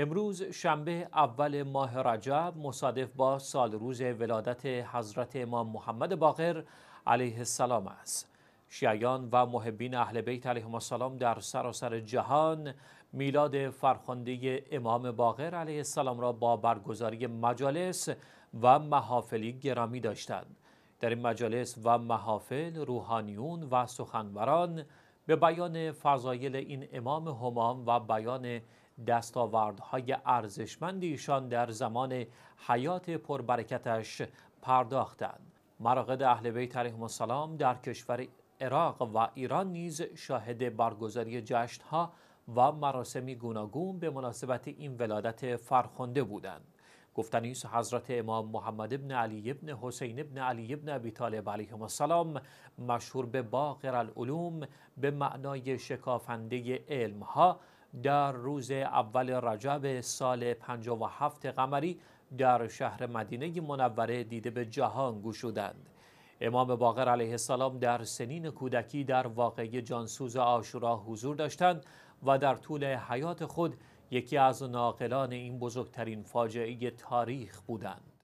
امروز شنبه اول ماه رجب مصادف با سال روز ولادت حضرت امام محمد باقر علیه السلام است. شیعیان و محبین اهل بیت علیهم السلام در سراسر جهان میلاد فرخنده امام باقر علیه السلام را با برگزاری مجالس و محافلی گرامی داشتند. در این مجالس و محافل روحانیون و سخنوران به بیان فضایل این امام همام و بیان دستاوردهای ارزشمند ایشان در زمان حیات پربرکتش پرداختند مراقد اهل بیت علیهم السلام در کشور عراق و ایران نیز شاهد برگزاری جشنها و مراسمی گوناگون به مناسبت این ولادت فرخنده بودند گفتنیست حضرت امام محمد ابن علی ابن حسین ابن علی ابن ابی طالب علیهم السلام مشهور به باقر العلوم به معنای شکافنده علمها در روز اول رجب سال 57 قمری در شهر مدینه منوره دیده به جهان گشودند امام باقر علیه السلام در سنین کودکی در واقعی جانسوز آشورا حضور داشتند و در طول حیات خود یکی از ناقلان این بزرگترین فاجعه تاریخ بودند